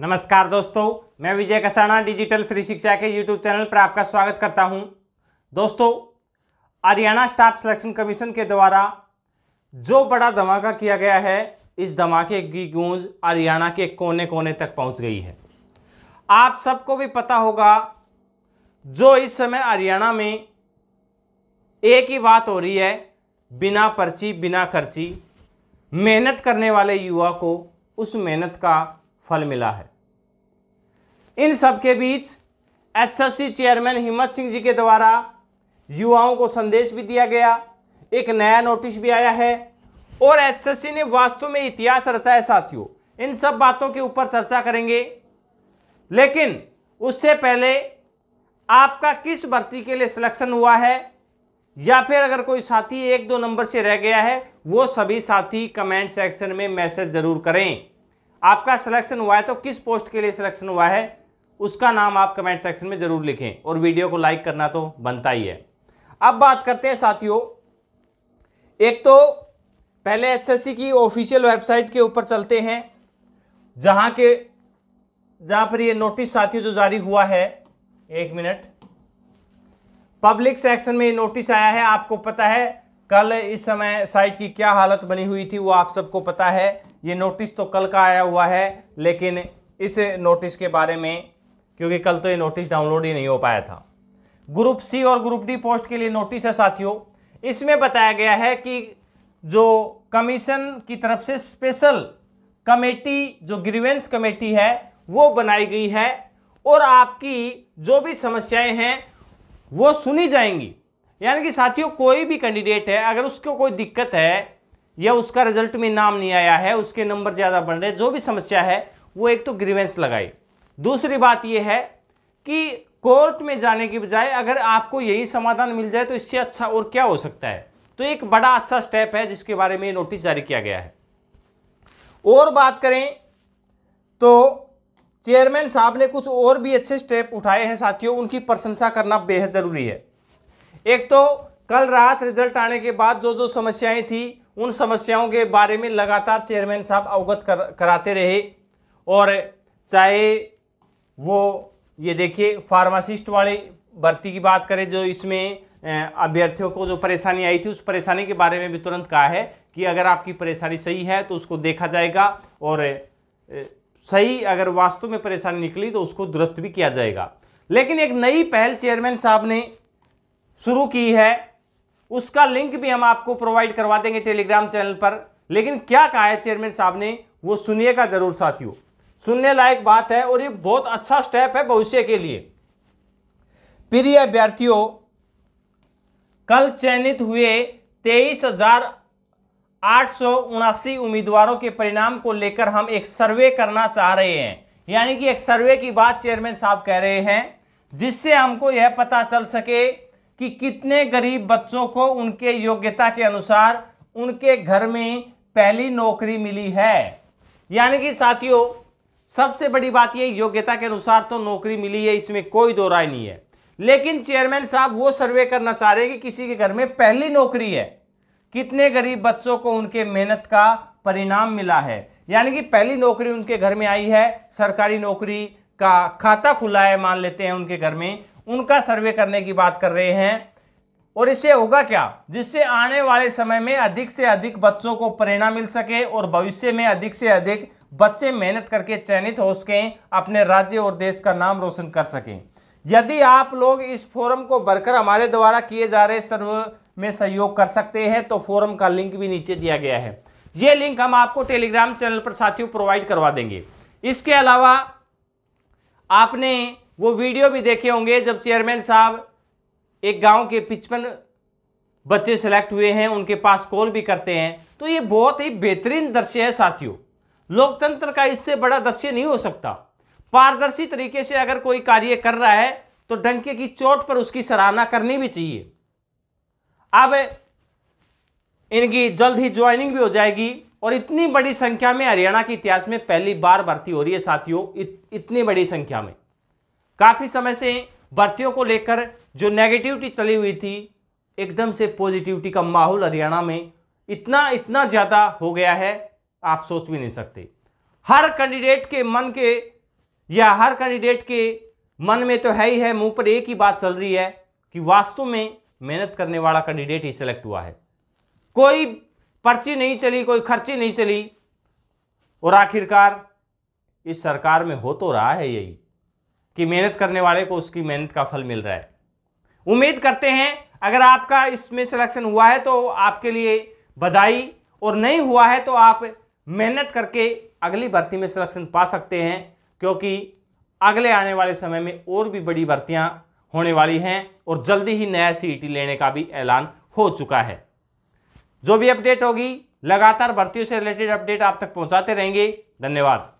नमस्कार दोस्तों मैं विजय कसाना डिजिटल फ्री शिक्षा के यूट्यूब चैनल पर आपका स्वागत करता हूं दोस्तों हरियाणा स्टाफ सिलेक्शन कमीशन के द्वारा जो बड़ा धमाका किया गया है इस धमाके की गूंज हरियाणा के कोने कोने तक पहुंच गई है आप सबको भी पता होगा जो इस समय हरियाणा में एक ही बात हो रही है बिना पर्ची बिना खर्ची मेहनत करने वाले युवा को उस मेहनत का फल मिला है इन सब के बीच एचएससी चेयरमैन हिम्मत सिंह जी के द्वारा युवाओं को संदेश भी दिया गया एक नया नोटिस भी आया है और एचएससी ने वास्तव में इतिहास रचा है साथियों इन सब बातों के ऊपर चर्चा करेंगे लेकिन उससे पहले आपका किस भर्ती के लिए सिलेक्शन हुआ है या फिर अगर कोई साथी एक दो नंबर से रह गया है वो सभी साथी कमेंट सेक्शन में मैसेज ज़रूर करें आपका सिलेक्शन हुआ है तो किस पोस्ट के लिए सिलेक्शन हुआ है उसका नाम आप कमेंट सेक्शन में ज़रूर लिखें और वीडियो को लाइक करना तो बनता ही है अब बात करते हैं साथियों एक तो पहले एसएससी की ऑफिशियल वेबसाइट के ऊपर चलते हैं जहां के जहां पर ये नोटिस साथियों जो जारी हुआ है एक मिनट पब्लिक सेक्शन में ये नोटिस आया है आपको पता है कल इस समय साइट की क्या हालत बनी हुई थी वो आप सबको पता है ये नोटिस तो कल का आया हुआ है लेकिन इस नोटिस के बारे में क्योंकि कल तो ये नोटिस डाउनलोड ही नहीं हो पाया था ग्रुप सी और ग्रुप डी पोस्ट के लिए नोटिस है साथियों इसमें बताया गया है कि जो कमीशन की तरफ से स्पेशल कमेटी जो ग्रीवेंस कमेटी है वो बनाई गई है और आपकी जो भी समस्याएं हैं वो सुनी जाएंगी यानी कि साथियों कोई भी कैंडिडेट है अगर उसको कोई दिक्कत है या उसका रिजल्ट में नाम नहीं आया है उसके नंबर ज़्यादा बढ़ रहे जो भी समस्या है वो एक तो ग्रीवेंस लगाई दूसरी बात ये है कि कोर्ट में जाने की बजाय अगर आपको यही समाधान मिल जाए तो इससे अच्छा और क्या हो सकता है तो एक बड़ा अच्छा स्टेप है जिसके बारे में नोटिस जारी किया गया है और बात करें तो चेयरमैन साहब ने कुछ और भी अच्छे स्टेप उठाए हैं साथियों उनकी प्रशंसा करना बेहद ज़रूरी है एक तो कल रात रिजल्ट आने के बाद जो जो समस्याएं थी उन समस्याओं के बारे में लगातार चेयरमैन साहब अवगत कर कराते रहे और चाहे वो ये देखिए फार्मासिस्ट वाले भर्ती की बात करें जो इसमें अभ्यर्थियों को जो परेशानी आई थी उस परेशानी के बारे में भी तुरंत कहा है कि अगर आपकी परेशानी सही है तो उसको देखा जाएगा और सही अगर वास्तव में परेशानी निकली तो उसको दुरुस्त भी किया जाएगा लेकिन एक नई पहल चेयरमैन साहब ने शुरू की है उसका लिंक भी हम आपको प्रोवाइड करवा देंगे टेलीग्राम चैनल पर लेकिन क्या कहा है चेयरमैन साहब ने वो सुनिएगा जरूर साथियों सुनने लायक बात है और ये बहुत अच्छा स्टेप है भविष्य के लिए प्रिय अभ्यर्थियों कल चयनित हुए तेईस हजार आठ सौ उनासी उम्मीदवारों के परिणाम को लेकर हम एक सर्वे करना चाह रहे हैं यानी कि एक सर्वे की बात चेयरमैन साहब कह रहे हैं जिससे हमको यह पता चल सके कि कितने गरीब बच्चों को उनके योग्यता के अनुसार उनके घर में पहली नौकरी मिली है यानी कि साथियों सबसे बड़ी बात ये योग्यता के अनुसार तो नौकरी मिली है इसमें कोई दो राय नहीं है लेकिन चेयरमैन साहब वो सर्वे करना चाह रहे हैं कि किसी के घर में पहली नौकरी है कितने गरीब बच्चों को उनके मेहनत का परिणाम मिला है यानी कि पहली नौकरी उनके घर में आई है सरकारी नौकरी का खाता खुला है मान लेते हैं उनके घर में उनका सर्वे करने की बात कर रहे हैं और इससे होगा क्या जिससे आने वाले समय में अधिक से अधिक बच्चों को प्रेरणा मिल सके और भविष्य में अधिक से अधिक बच्चे मेहनत करके चयनित हो सकें अपने राज्य और देश का नाम रोशन कर सकें यदि आप लोग इस फोरम को भरकर हमारे द्वारा किए जा रहे सर्व में सहयोग कर सकते हैं तो फोरम का लिंक भी नीचे दिया गया है ये लिंक हम आपको टेलीग्राम चैनल पर साथियों प्रोवाइड करवा देंगे इसके अलावा आपने वो वीडियो भी देखे होंगे जब चेयरमैन साहब एक गांव के पिचपन बच्चे सेलेक्ट हुए हैं उनके पास कॉल भी करते हैं तो ये बहुत ही बेहतरीन दृश्य है साथियों लोकतंत्र का इससे बड़ा दृश्य नहीं हो सकता पारदर्शी तरीके से अगर कोई कार्य कर रहा है तो डंके की चोट पर उसकी सराहना करनी भी चाहिए अब इनकी जल्द ही ज्वाइनिंग भी हो जाएगी और इतनी बड़ी संख्या में हरियाणा के इतिहास में पहली बार भर्ती हो रही है साथियों इत, इतनी बड़ी संख्या में काफ़ी समय से भर्तियों को लेकर जो नेगेटिविटी चली हुई थी एकदम से पॉजिटिविटी का माहौल हरियाणा में इतना इतना ज़्यादा हो गया है आप सोच भी नहीं सकते हर कैंडिडेट के मन के या हर कैंडिडेट के मन में तो है ही है मुंह पर एक ही बात चल रही है कि वास्तव में मेहनत करने वाला कैंडिडेट ही सिलेक्ट हुआ है कोई पर्ची नहीं चली कोई खर्ची नहीं चली और आखिरकार इस सरकार में हो तो रहा है यही कि मेहनत करने वाले को उसकी मेहनत का फल मिल रहा है उम्मीद करते हैं अगर आपका इसमें सिलेक्शन हुआ है तो आपके लिए बधाई और नहीं हुआ है तो आप मेहनत करके अगली भर्ती में सिलेक्शन पा सकते हैं क्योंकि अगले आने वाले समय में और भी बड़ी भर्तियां होने वाली हैं और जल्दी ही नया सीईटी e लेने का भी ऐलान हो चुका है जो भी अपडेट होगी लगातार भर्तियों से रिलेटेड अपडेट आप तक पहुंचाते रहेंगे धन्यवाद